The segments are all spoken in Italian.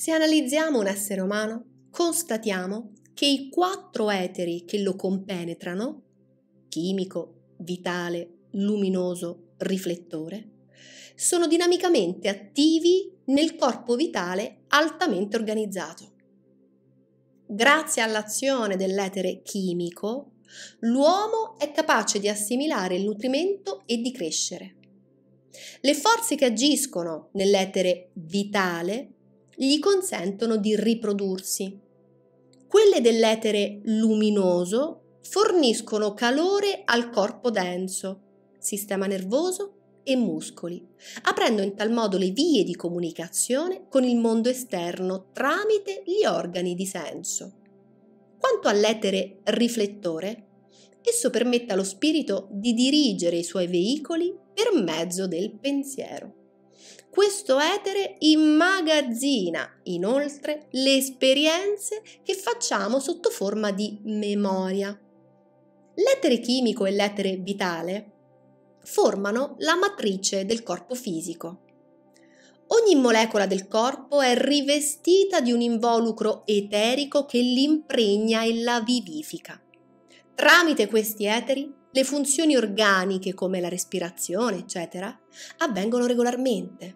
Se analizziamo un essere umano, constatiamo che i quattro eteri che lo compenetrano, chimico, vitale, luminoso, riflettore, sono dinamicamente attivi nel corpo vitale altamente organizzato. Grazie all'azione dell'etere chimico, l'uomo è capace di assimilare il nutrimento e di crescere. Le forze che agiscono nell'etere vitale gli consentono di riprodursi. Quelle dell'etere luminoso forniscono calore al corpo denso, sistema nervoso e muscoli, aprendo in tal modo le vie di comunicazione con il mondo esterno tramite gli organi di senso. Quanto all'etere riflettore, esso permette allo spirito di dirigere i suoi veicoli per mezzo del pensiero. Questo etere immagazzina inoltre le esperienze che facciamo sotto forma di memoria. L'etere chimico e l'etere vitale formano la matrice del corpo fisico. Ogni molecola del corpo è rivestita di un involucro eterico che l'impregna e la vivifica. Tramite questi eteri le funzioni organiche come la respirazione, eccetera, avvengono regolarmente.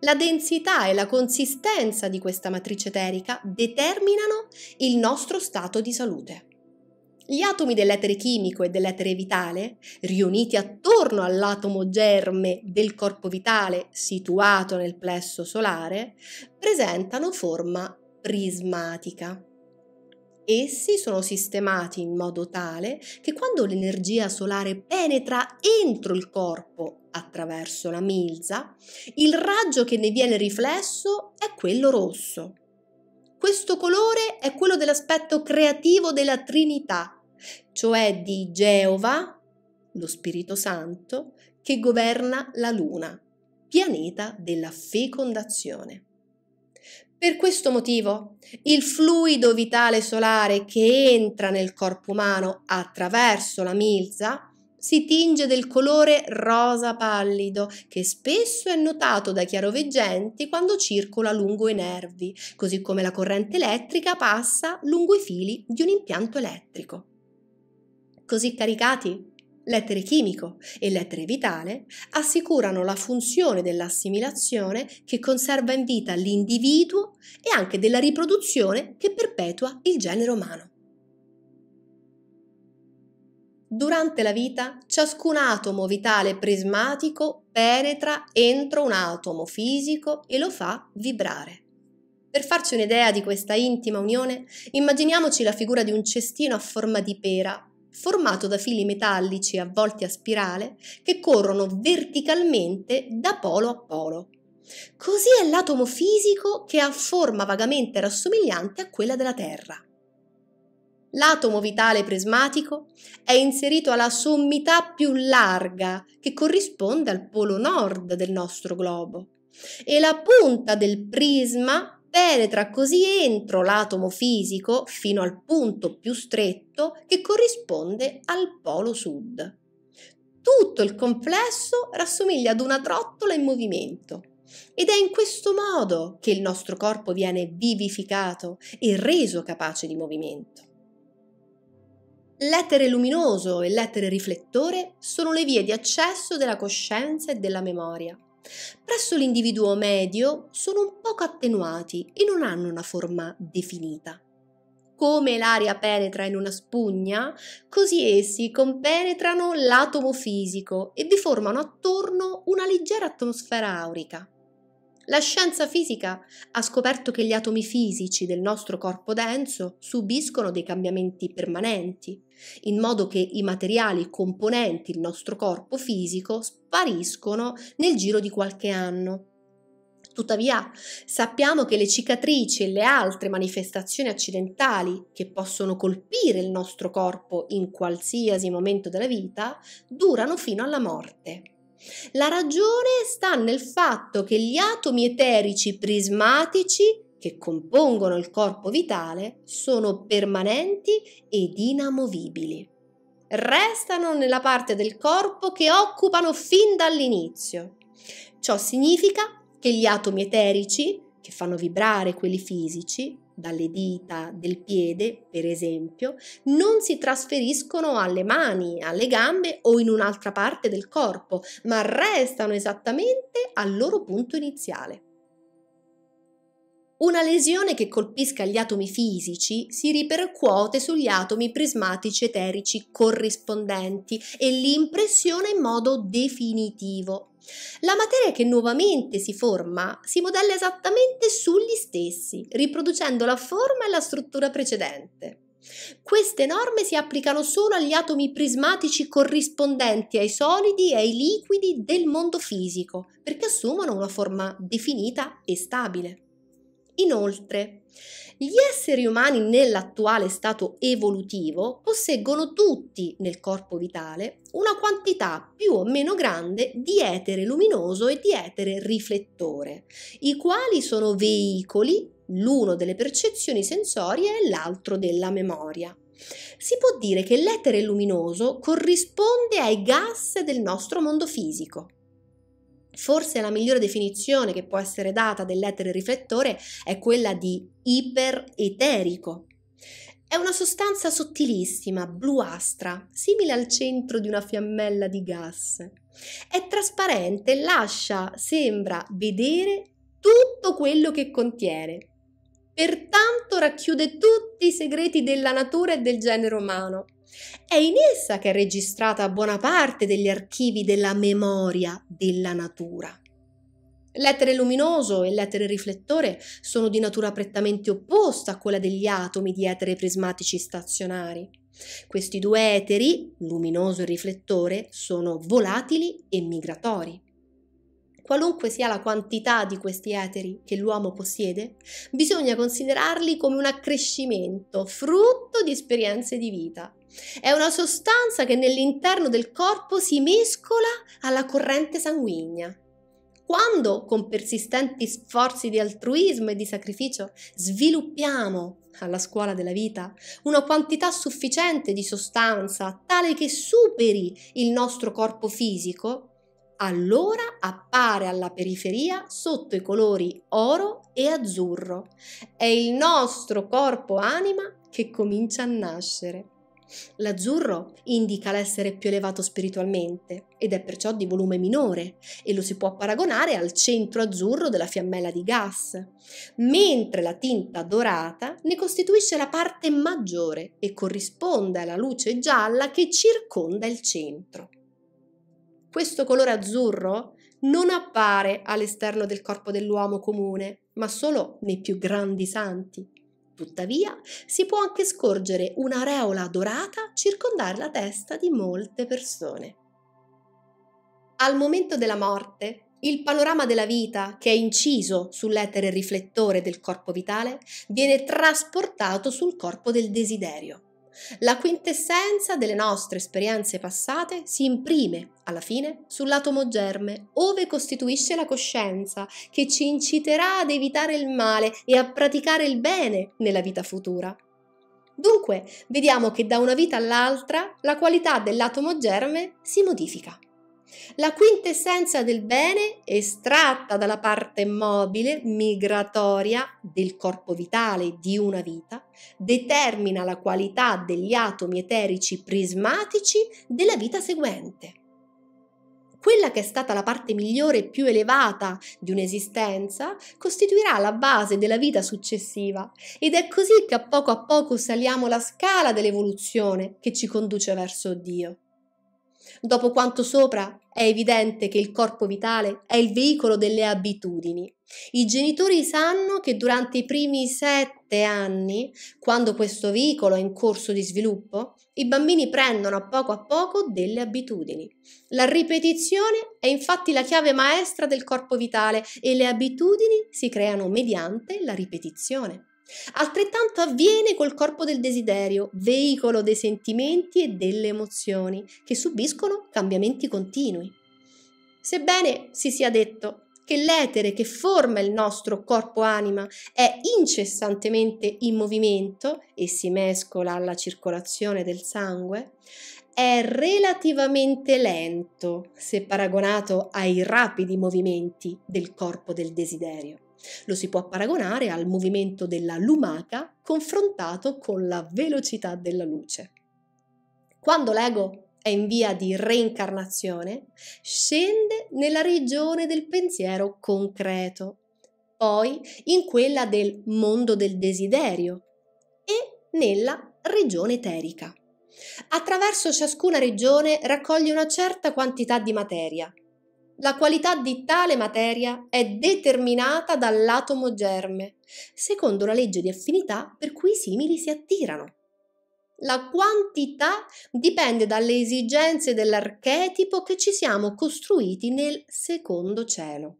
La densità e la consistenza di questa matrice eterica determinano il nostro stato di salute. Gli atomi dell'etere chimico e dell'etere vitale, riuniti attorno all'atomo germe del corpo vitale situato nel plesso solare, presentano forma prismatica. Essi sono sistemati in modo tale che quando l'energia solare penetra entro il corpo attraverso la milza, il raggio che ne viene riflesso è quello rosso. Questo colore è quello dell'aspetto creativo della Trinità, cioè di Geova, lo Spirito Santo, che governa la Luna, pianeta della fecondazione. Per questo motivo, il fluido vitale solare che entra nel corpo umano attraverso la milza si tinge del colore rosa pallido, che spesso è notato dai chiaroveggenti quando circola lungo i nervi, così come la corrente elettrica passa lungo i fili di un impianto elettrico. Così caricati? l'etere chimico e l'etere vitale assicurano la funzione dell'assimilazione che conserva in vita l'individuo e anche della riproduzione che perpetua il genere umano. Durante la vita ciascun atomo vitale prismatico penetra entro un atomo fisico e lo fa vibrare. Per farci un'idea di questa intima unione, immaginiamoci la figura di un cestino a forma di pera formato da fili metallici avvolti a spirale che corrono verticalmente da polo a polo. Così è l'atomo fisico che ha forma vagamente rassomigliante a quella della Terra. L'atomo vitale prismatico è inserito alla sommità più larga che corrisponde al polo nord del nostro globo e la punta del prisma penetra così entro l'atomo fisico fino al punto più stretto che corrisponde al polo sud. Tutto il complesso rassomiglia ad una trottola in movimento. Ed è in questo modo che il nostro corpo viene vivificato e reso capace di movimento. L'etere luminoso e l'etere riflettore sono le vie di accesso della coscienza e della memoria presso l'individuo medio sono un poco attenuati e non hanno una forma definita. Come l'aria penetra in una spugna, così essi compenetrano l'atomo fisico e vi formano attorno una leggera atmosfera aurica. La scienza fisica ha scoperto che gli atomi fisici del nostro corpo denso subiscono dei cambiamenti permanenti, in modo che i materiali componenti il nostro corpo fisico spariscono nel giro di qualche anno. Tuttavia, sappiamo che le cicatrici e le altre manifestazioni accidentali che possono colpire il nostro corpo in qualsiasi momento della vita durano fino alla morte. La ragione sta nel fatto che gli atomi eterici prismatici che compongono il corpo vitale sono permanenti ed inamovibili. Restano nella parte del corpo che occupano fin dall'inizio. Ciò significa che gli atomi eterici, che fanno vibrare quelli fisici, dalle dita del piede, per esempio, non si trasferiscono alle mani, alle gambe o in un'altra parte del corpo, ma restano esattamente al loro punto iniziale. Una lesione che colpisca gli atomi fisici si ripercuote sugli atomi prismatici eterici corrispondenti e li impressiona in modo definitivo. La materia che nuovamente si forma si modella esattamente sugli stessi, riproducendo la forma e la struttura precedente. Queste norme si applicano solo agli atomi prismatici corrispondenti ai solidi e ai liquidi del mondo fisico, perché assumono una forma definita e stabile. Inoltre, gli esseri umani nell'attuale stato evolutivo posseggono tutti nel corpo vitale una quantità più o meno grande di etere luminoso e di etere riflettore, i quali sono veicoli l'uno delle percezioni sensorie e l'altro della memoria. Si può dire che l'etere luminoso corrisponde ai gas del nostro mondo fisico, Forse la migliore definizione che può essere data dell'etere riflettore è quella di ipereterico. È una sostanza sottilissima, bluastra, simile al centro di una fiammella di gas. È trasparente e lascia, sembra, vedere tutto quello che contiene. Pertanto racchiude tutti i segreti della natura e del genere umano è in essa che è registrata buona parte degli archivi della memoria della natura. L'etere luminoso e l'etere riflettore sono di natura prettamente opposta a quella degli atomi di etere prismatici stazionari. Questi due eteri, luminoso e riflettore, sono volatili e migratori. Qualunque sia la quantità di questi eteri che l'uomo possiede, bisogna considerarli come un accrescimento, frutto di esperienze di vita. È una sostanza che nell'interno del corpo si mescola alla corrente sanguigna. Quando, con persistenti sforzi di altruismo e di sacrificio, sviluppiamo alla scuola della vita una quantità sufficiente di sostanza tale che superi il nostro corpo fisico, allora appare alla periferia sotto i colori oro e azzurro. È il nostro corpo anima che comincia a nascere. L'azzurro indica l'essere più elevato spiritualmente ed è perciò di volume minore e lo si può paragonare al centro azzurro della fiammella di gas, mentre la tinta dorata ne costituisce la parte maggiore e corrisponde alla luce gialla che circonda il centro. Questo colore azzurro non appare all'esterno del corpo dell'uomo comune, ma solo nei più grandi santi, Tuttavia, si può anche scorgere un'areola dorata circondare la testa di molte persone. Al momento della morte, il panorama della vita che è inciso sull'etere riflettore del corpo vitale viene trasportato sul corpo del desiderio. La quintessenza delle nostre esperienze passate si imprime, alla fine, sull'atomo germe, ove costituisce la coscienza, che ci inciterà ad evitare il male e a praticare il bene nella vita futura. Dunque, vediamo che da una vita all'altra la qualità dell'atomo germe si modifica la quintessenza del bene estratta dalla parte mobile, migratoria del corpo vitale di una vita, determina la qualità degli atomi eterici prismatici della vita seguente. Quella che è stata la parte migliore e più elevata di un'esistenza costituirà la base della vita successiva ed è così che a poco a poco saliamo la scala dell'evoluzione che ci conduce verso Dio. Dopo quanto sopra, è evidente che il corpo vitale è il veicolo delle abitudini. I genitori sanno che durante i primi sette anni, quando questo veicolo è in corso di sviluppo, i bambini prendono a poco a poco delle abitudini. La ripetizione è infatti la chiave maestra del corpo vitale e le abitudini si creano mediante la ripetizione. Altrettanto avviene col corpo del desiderio, veicolo dei sentimenti e delle emozioni, che subiscono cambiamenti continui. Sebbene si sia detto che l'etere che forma il nostro corpo-anima è incessantemente in movimento e si mescola alla circolazione del sangue, è relativamente lento se paragonato ai rapidi movimenti del corpo del desiderio. Lo si può paragonare al movimento della lumaca confrontato con la velocità della luce. Quando l'ego è in via di reincarnazione, scende nella regione del pensiero concreto, poi in quella del mondo del desiderio e nella regione eterica. Attraverso ciascuna regione raccoglie una certa quantità di materia, la qualità di tale materia è determinata dall'atomo germe, secondo la legge di affinità per cui i simili si attirano. La quantità dipende dalle esigenze dell'archetipo che ci siamo costruiti nel secondo cielo.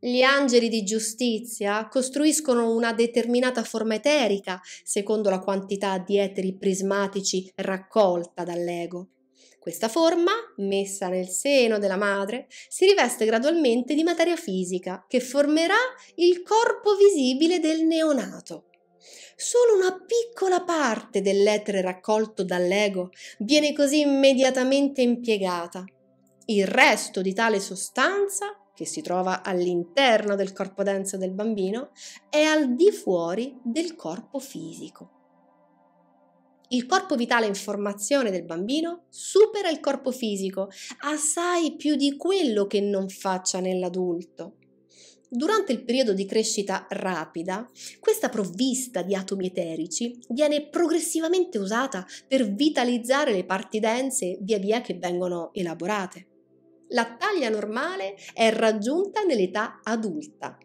Gli angeli di giustizia costruiscono una determinata forma eterica secondo la quantità di eteri prismatici raccolta dall'ego. Questa forma, messa nel seno della madre, si riveste gradualmente di materia fisica che formerà il corpo visibile del neonato. Solo una piccola parte dell'etere raccolto dall'ego viene così immediatamente impiegata. Il resto di tale sostanza, che si trova all'interno del corpo denso del bambino, è al di fuori del corpo fisico. Il corpo vitale in formazione del bambino supera il corpo fisico assai più di quello che non faccia nell'adulto. Durante il periodo di crescita rapida, questa provvista di atomi eterici viene progressivamente usata per vitalizzare le parti dense via via che vengono elaborate. La taglia normale è raggiunta nell'età adulta,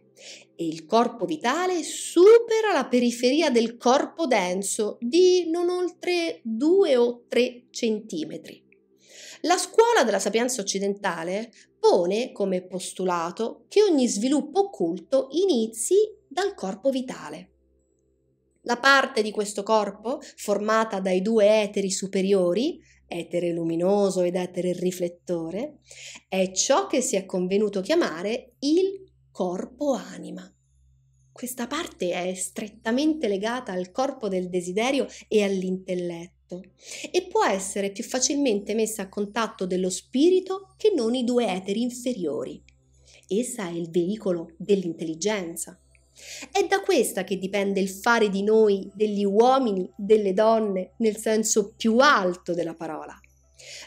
e il corpo vitale supera la periferia del corpo denso di non oltre 2 o 3 centimetri. La scuola della sapienza occidentale pone come postulato che ogni sviluppo occulto inizi dal corpo vitale. La parte di questo corpo, formata dai due eteri superiori, etere luminoso ed etere riflettore, è ciò che si è convenuto chiamare il corpo-anima. Questa parte è strettamente legata al corpo del desiderio e all'intelletto e può essere più facilmente messa a contatto dello spirito che non i due eteri inferiori. Essa è il veicolo dell'intelligenza. È da questa che dipende il fare di noi, degli uomini, delle donne, nel senso più alto della parola.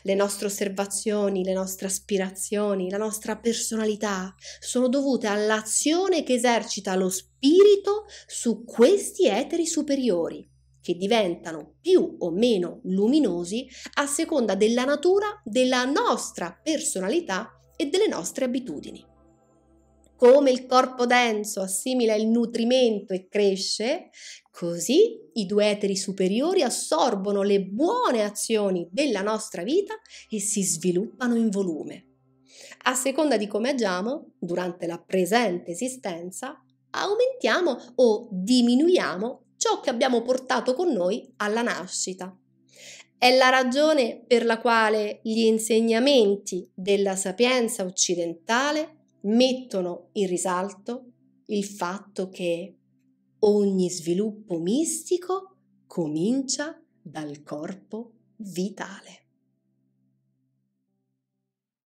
Le nostre osservazioni, le nostre aspirazioni, la nostra personalità sono dovute all'azione che esercita lo spirito su questi eteri superiori, che diventano più o meno luminosi a seconda della natura della nostra personalità e delle nostre abitudini. Come il corpo denso assimila il nutrimento e cresce, Così i due eteri superiori assorbono le buone azioni della nostra vita e si sviluppano in volume. A seconda di come agiamo, durante la presente esistenza, aumentiamo o diminuiamo ciò che abbiamo portato con noi alla nascita. È la ragione per la quale gli insegnamenti della sapienza occidentale mettono in risalto il fatto che ogni sviluppo mistico comincia dal corpo vitale.